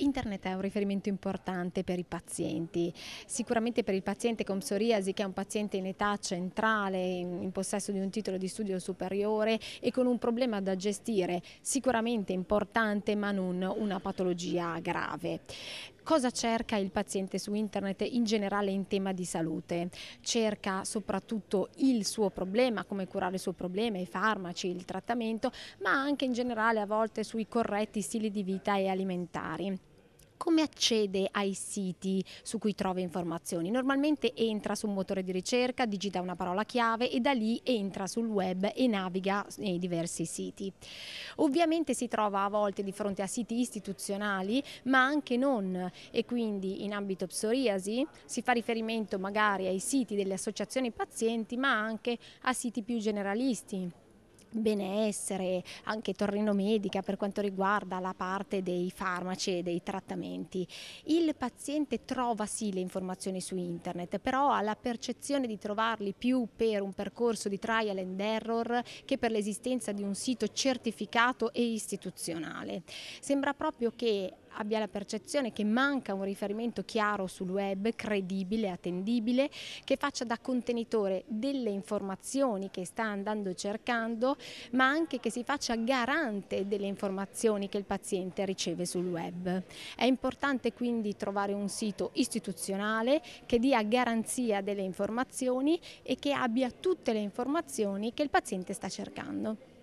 Internet è un riferimento importante per i pazienti, sicuramente per il paziente con psoriasi che è un paziente in età centrale, in, possesso di un titolo di studio superiore e con un problema da gestire sicuramente importante ma non una patologia grave cosa cerca il paziente su internet in generale in tema di salute? Cerca soprattutto il suo problema, come curare il suo problema, i farmaci, il trattamento, ma anche in generale a volte sui corretti stili di vita e alimentari come accede ai siti su cui trova informazioni? Normalmente entra su un motore di ricerca, digita una parola chiave e da lì entra sul web e naviga nei diversi siti. Ovviamente si trova a volte di fronte a siti istituzionali ma anche non e quindi in ambito psoriasi si fa riferimento magari ai siti delle associazioni pazienti ma anche a siti più generalisti benessere, anche medica per quanto riguarda la parte dei farmaci e dei trattamenti. Il paziente trova sì le informazioni su internet, però ha la percezione di trovarli più per un percorso di trial and error che per l'esistenza di un sito certificato e istituzionale. Sembra proprio che abbia la percezione che manca un riferimento chiaro sul web, credibile, attendibile, che faccia da contenitore delle informazioni che sta andando cercando, ma anche che si faccia garante delle informazioni che il paziente riceve sul web. È importante quindi trovare un sito istituzionale che dia garanzia delle informazioni e che abbia tutte le informazioni che il paziente sta cercando.